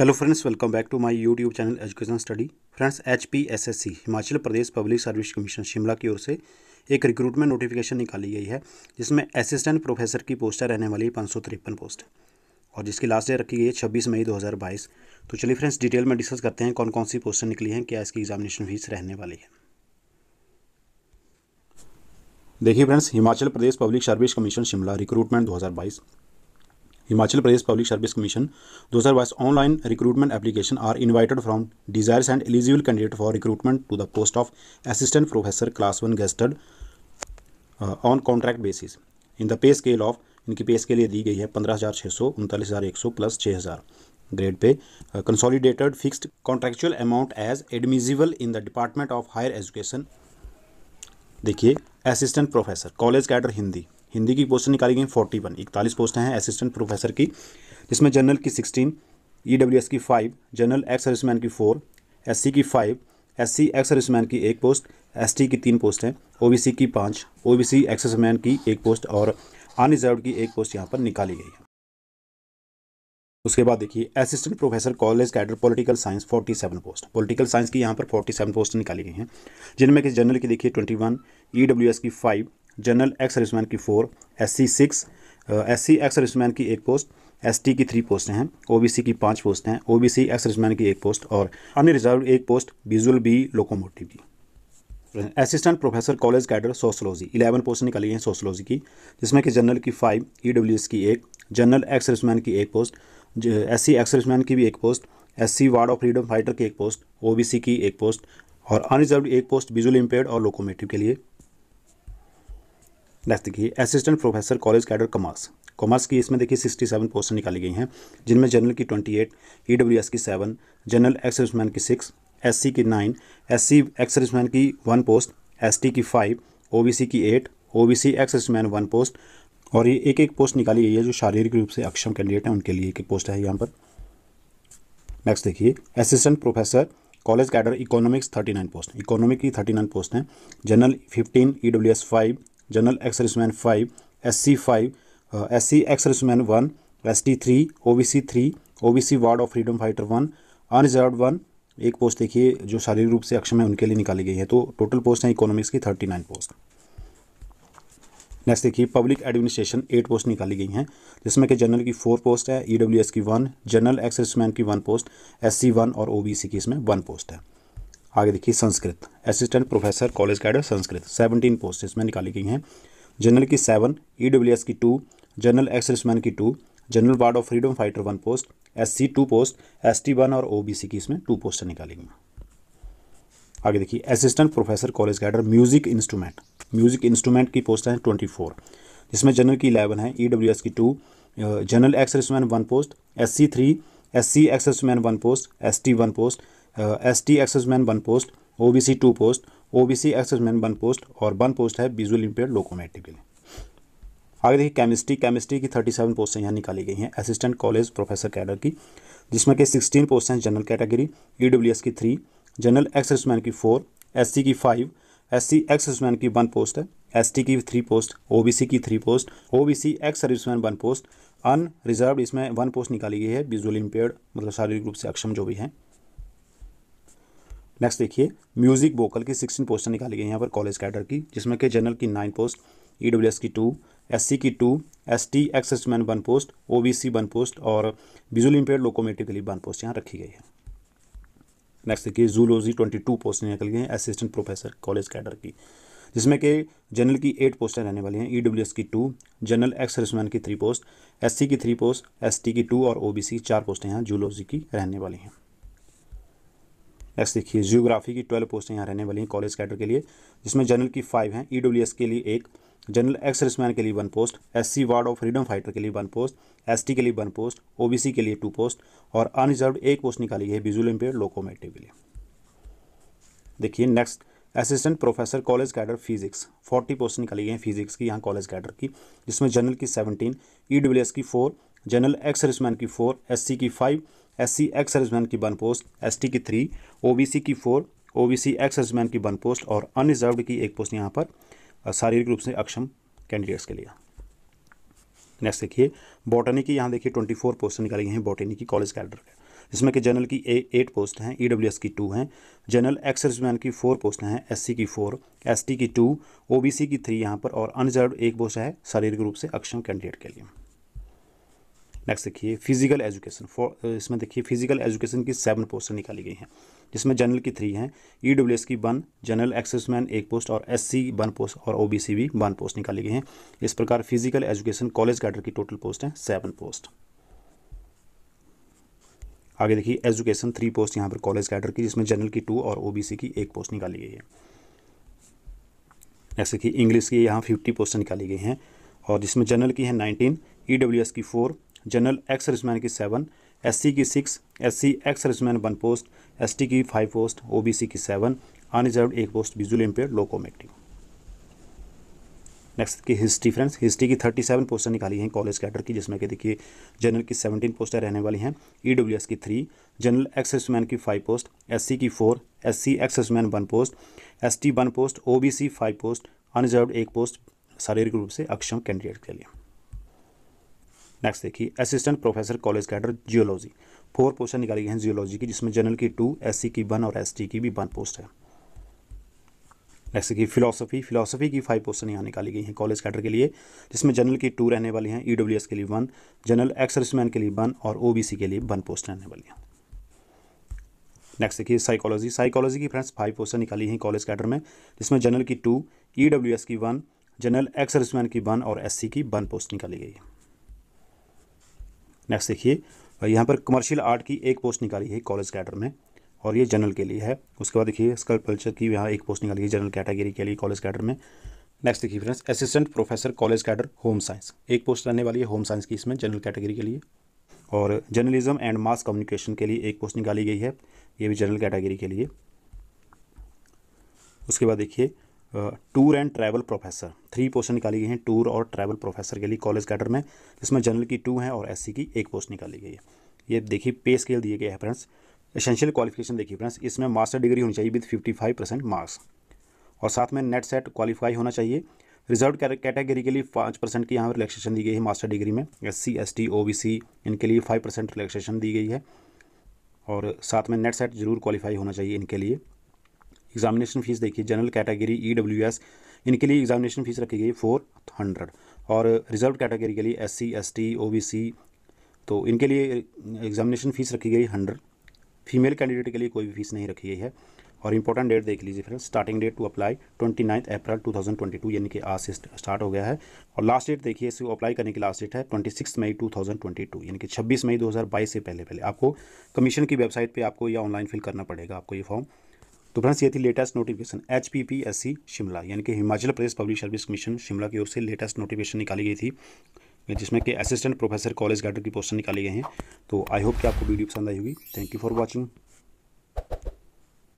hello friends welcome back to my YouTube channel education study friends HPSSC Himachal Pradesh public service commission Shimla की ओर से एक recruitment notification निकाली गई है जिसमें असिस्टेंट प्रोफेसर की पोस्टें रहने वाली पाँच सौ तिरपन पोस्ट और जिसकी लास्ट डेट रखी गई है छब्बीस मई दो तो चलिए फ्रेंड्स डिटेल में डिस्कस करते हैं कौन कौन सी पोस्टें निकली हैं क्या इसकी एग्जामिनेशन फीस रहने वाली है देखिए friends Himachal Pradesh public service commission Shimla recruitment 2022 Himachal Pradesh public service commission दो हज़ार बाईस online recruitment application are invited from desirous and eligible candidate for recruitment to the post of assistant professor class one gazetted on contract basis in the pay scale of इनकी pay scale ये दी गई है पंद्रह हज़ार छः सौ सौ उनतालीस हजार एक प्लस छः हजार grade pay consolidated fixed contractual amount as admissible in the department of higher education देखिए assistant professor college cadre Hindi Hindi की पोस्टें निकाली गई फोर्टी वन इकतालीस पोस्टें हैं असिस्टेंट प्रोफेसर की जिसमें जनरल की सिक्सटीन ई e की फाइव जनरल एक्स सर्विसमैन की फोर एस की five S C ex serviceman की एक पोस्ट एस की तीन पोस्ट हैं ओ की पाँच O B C ex man की एक पोस्ट और अनरिजर्व की एक पोस्ट यहाँ पर निकाली गई है उसके बाद देखिए assistant professor college cadre political science 47 post political science की यहाँ पर 47 पोस्ट निकाली गई हैं जिनमें कि जनरल की देखिए 21 ईडब्ल्यूएस e की जनरल एक्स सर्विसमैन की four S C six S C ex serviceman की एक पोस्ट एस टी की थ्री पोस्ट हैं ओ बी सी की पाँच पोस्ट हैं O B C ex serviceman की एक पोस्ट और अन्य रिजर्व एक पोस्ट विजुअल बी लोकोमोटिव की assistant professor college cadre sociology eleven post निकाली हैं सोशलॉजी की जिसमें कि जनरल की फाइव ई डब्ल्यू एस की एक जनरल एक्स सर्विसमैन की एक post S C ex serviceman की भी एक post S C ward of freedom fighter की एक पोस्ट ओ बी सी की एक पोस्ट और अनरिजर्व एक पोस्ट विजुअल इम्पेयर्ड और लोकोमेटिव के लिए नेक्स्ट देखिए assistant professor college cadre commerce commerce की इसमें देखिए सिक्सटी सेवन पोस्टें निकाली गई हैं जिनमें जनरल की twenty eight E W S की सेवन जनरल एक्सर्विसमैन की सिक्स एस सी की नाइन एस सी एक्सर्विसमैन की वन पोस्ट एस टी की फाइव ओ बी सी की eight O B C ex serviceman one post और ये एक एक पोस्ट निकाली गई है जो शारीरिक रूप से अक्षम कैंडिडेट हैं उनके लिए एक पोस्ट है यहाँ पर नेक्स्ट देखिए assistant professor college cadre economics thirty nine post economic की थर्टी नाइन पोस्ट हैं general fifteen E W S five general ex serviceman five S C five S C ex serviceman one S T three O B C three O B C ward of freedom fighter one unreserved one एक post देखिए जो शारीरिक रूप से अक्षम है उनके लिए निकाली गई है तो टोटल पोस्ट हैं इकोनॉमिक्स की थर्टी नाइन पोस्ट नेक्स्ट देखिए पब्लिक एडमिनिस्ट्रेशन एट पोस्ट निकाली गई हैं जिसमें कि जनरल की फोर पोस्ट है ई की वन जनरल एक्सरसमैन की one post S C one और ओ बी सी की इसमें वन पोस्ट है आगे देखिए Sanskrit assistant professor college cadre Sanskrit seventeen post इसमें निकाली गई हैं जनरल की सेवन ई e की टू जनरल एक्सरसमैन की two general ward of freedom fighter one post S C two post S T one और ओ बी सी की इसमें टू पोस्टें गई आगे देखिए assistant professor college cadre music instrument music instrument की पोस्ट हैं ट्वेंटी फोर जिसमें जनरल की इलेवन है ई डब्ल्यू एस की two general ex serviceman one post S C three S C ex serviceman one post S T one post S T ex serviceman one post O B C two post O B C ex serviceman one post और one post है visual impair locomotive के लिए आगे देखिए chemistry chemistry की thirty seven पोस्टें यहाँ निकाली गई हैं असिस्टेंट कॉलेज प्रोफेसर कैडर की जिसमें के सिक्सटीन पोस्ट हैं general category E W S की थ्री जनरल एक्सेसमैन की फोर एस सी की फाइव एस सी एक्सेसमैन की वन पोस्ट है एस टी की three post O B C की three post O B C ex serviceman one post unreserved इसमें one post निकाली गई है विजुअल इम्पेयर्ड मतलब शारीरिक रूप से अक्षम जो भी हैं नेक्स्ट देखिए म्यूजिक वोकल की सिक्सटीन पोस्टें निकाली गई यहाँ पर कॉलेज कैडर की जिसमें कि जनरल की nine post E W S की टू एस सी की two S T ex serviceman one post O B C one post और विजुअल इम्पेयर लोकोमेटिव के लिए वन पोस्ट यहाँ रखी गई है नेक्स्ट देखिए जूलॉजी ट्वेंटी टू पोस्ट निकल गई हैं असिस्टेंट प्रोफेसर कॉलेज कैडर की जिसमें कि जनरल की एट पोस्टें रहने वाली हैं ई डब्ल्यू एस की टू जनरल एक्स की थ्री पोस्ट एस सी की थ्री पोस्ट एस टी की टू और ओ बी सी चार पोस्टें यहाँ जूलॉजी की रहने वाली हैं नेक्स्ट देखिए जियोग्राफी की ट्वेल्व पोस्टें यहाँ रहने वाली हैं कॉलेज कैडर के लिए जिसमें जनरल की फाइव हैं ई e के लिए एक जनरल एक्स सर्विसमैन के लिए one post SC ward of freedom fighter के लिए वन पोस्ट एसटी के लिए वन पोस्ट ओबीसी के लिए टू पोस्ट और अनरिजर्व एक पोस्ट निकाली गई है विजुअल इम्पेयर लोकोमेटिव के लिए देखिए next assistant professor college cadre physics 40 post निकाली गई हैं फिजिक्स की यहाँ कॉलेज कैडर की जिसमें जनरल की 17 ई e की फोर जनरल एक्स सर्विसमैन की फोर एससी की five S C ex serviceman की वन पोस्ट एस टी की थ्री ओ बी सी की four O B C ex serviceman की वन पोस्ट और अनरिजर्व की एक पोस्ट यहाँ पर शारीरिक रूप से अक्षम कैंडिडेट्स के लिए नेक्स्ट देखिए बॉटनी की यहाँ देखिए ट्वेंटी फोर पोस्ट निकाली गई हैं बॉटनी की कॉलेज कैडर के जिसमें कि जनरल की ए एट पोस्ट हैं ई डब्ल्यू एस की टू हैं जनरल एक्स सर्विसमैन की फोर पोस्ट हैं एस सी की फोर एस टी की टू ओ बी सी की थ्री यहाँ पर और अनरिजर्व एक पोस्ट है शारीरिक रूप से अक्षम कैंडिडेट के लिए नेक्स्ट देखिए फिजिकल एजुकेशन फॉर इसमें देखिए फिजिकल एजुकेशन की सेवन पोस्टें निकाली गई हैं जिसमें जनरल की थ्री हैं ई डब्ल्यू एस की वन जनरल एक्सेसमैन एक पोस्ट और एस सी वन पोस्ट और ओ बी सी भी वन पोस्ट निकाली गई हैं इस प्रकार फिजिकल एजुकेशन कॉलेज कैडर की टोटल पोस्ट हैं सेवन पोस्ट आगे देखिए एजुकेशन थ्री पोस्ट यहाँ पर कॉलेज कैडर की जिसमें जनरल की टू और ओबीसी की एक पोस्ट निकाली गई है जैसे कि इंग्लिश की यहाँ फिफ्टी पोस्ट निकाली गई हैं और जिसमें जनरल की है नाइनटीन ई डब्ल्यू एस की फोर जनरल एक्स सर्विसमैन की सेवन एससी की six SC ex serviceman one post ST की फाइव पोस्ट ओबीसी की सेवन अनरिजर्व एक post visual impair locomotive next की हिस्ट्री फ्रेंड्स हिस्ट्री की थर्टी सेवन पोस्टें निकाली हैं कॉलेज कैडर की जिसमें कि देखिए जनरल की सेवनटीन पोस्टें रहने वाली हैं ई डब्ल्यू एस की थ्री जनरल एक्सर्समैन की फाइव पोस्ट एस सी की four S C ex serviceman one post S T one post O B C five post unreserved एक पोस्ट शारीरिक रूप से अक्षम कैंडिडेट के लिए नेक्स्ट देखिए assistant professor college cadre geology four poster निकाली गई हैं जियोलॉजी की जिसमें जनरल की टू एस की वन और एस की भी वन पोस्ट है नेक्स्ट देखिए फिलोसफी फिलोसफी की फाइव पोस्टर यहाँ निकाली गई हैं कॉलेज कैडर के लिए जिसमें जनरल की टू रहने वाली हैं ई e के लिए वन जनरल एक्सर्समैन के लिए वन और ओ के लिए वन पोस्ट रहने वाली हैं नेक्स्ट देखिए साइकोलॉजी साइकोलॉजी की फ्रेंड्स फाइव पोस्टर निकाली हैं कॉलेज कैडर में जिसमें जनरल की टू ई e की वन जनरल एक्सर्समैन की वन और एस की वन पोस्ट निकाली गई है नेक्स्ट देखिए यहाँ पर कमर्शियल आर्ट की एक पोस्ट निकाली है कॉलेज कैडर में और ये जनरल के लिए है उसके बाद देखिए स्कल्प कल्चर की यहाँ एक पोस्ट निकाली है जनरल कैटेगरी के लिए कॉलेज कैडर में नेक्स्ट देखिए friends assistant professor college cadre home science एक पोस्ट रहने वाली है होम साइंस की इसमें जनरल कैटेगरी के लिए और जर्नलिज्म एंड मास कम्युनिकेशन के लिए एक पोस्ट निकाली गई है ये भी जनरल कैटेगरी के लिए उसके बाद देखिए tour and travel professor three post निकाली गई हैं टूर और ट्रैवल प्रोफेसर के लिए कॉलेज कैडर में जिसमें जनरल की टू है और एस की एक पोस्ट निकाली गई है ये देखिए पे स्केल दिए गए हैं फ्रेंड्स एसेंशियल क्वालिफिकेशन देखिए फ्रेंड्स इसमें मास्टर डिग्री होनी चाहिए with fifty five percent marks और साथ में नेट सेट क्वालिफाई होना चाहिए रिजर्व कैटेगरी के लिए पाँच परसेंट की यहाँ रिलेक्सेशन दी गई है मास्टर डिग्री में S C S T O B C इनके लिए फाइव परसेंट रिलेक्सेशन दी गई है और साथ में नेट सेट जरूर क्वालिफाई होना चाहिए इनके लिए एग्जामिनेशन फीस देखिए general category E W S इनके लिए एग्जामिनेशन फीस रखी गई फोर हंड्रेड और रिजर्व कैटेगरी के लिए S C S T O B C तो इनके लिए एग्जामिनेशन फीस रखी गई हंड्रेड फीमेल कैंडिडेट के लिए कोई भी फीस नहीं रखी गई है और इंपॉर्टेंट डेट देख लीजिए friends starting date to apply twenty ninth April two thousand twenty two यानी कि आज से स्टार्ट हो गया है और लास्ट डेट देखिए इसको अप्लाई करने की लास्ट डेट है twenty six May two thousand twenty two यानी कि छब्बीस मई दो हज़ार बाईस से पहले पहले आपको कमीशन की वेबसाइट पर आपको यह ऑनलाइन फिल करना पड़ेगा आपको ये फॉर्म तो फ्रेंड्स ये थी latest notification H P P S C Shimla यानी कि Himachal Pradesh public service commission Shimla की ओर से लेटेस्ट नोटिफिकेशन निकाली गई थी जिसमें कि असिस्टेंट प्रोफेसर कॉलेज गार्डर की पोस्टर निकाली गई हैं तो आई होप कि आपको वीडियो पसंद आई होगी थैंक यू फॉर वॉचिंग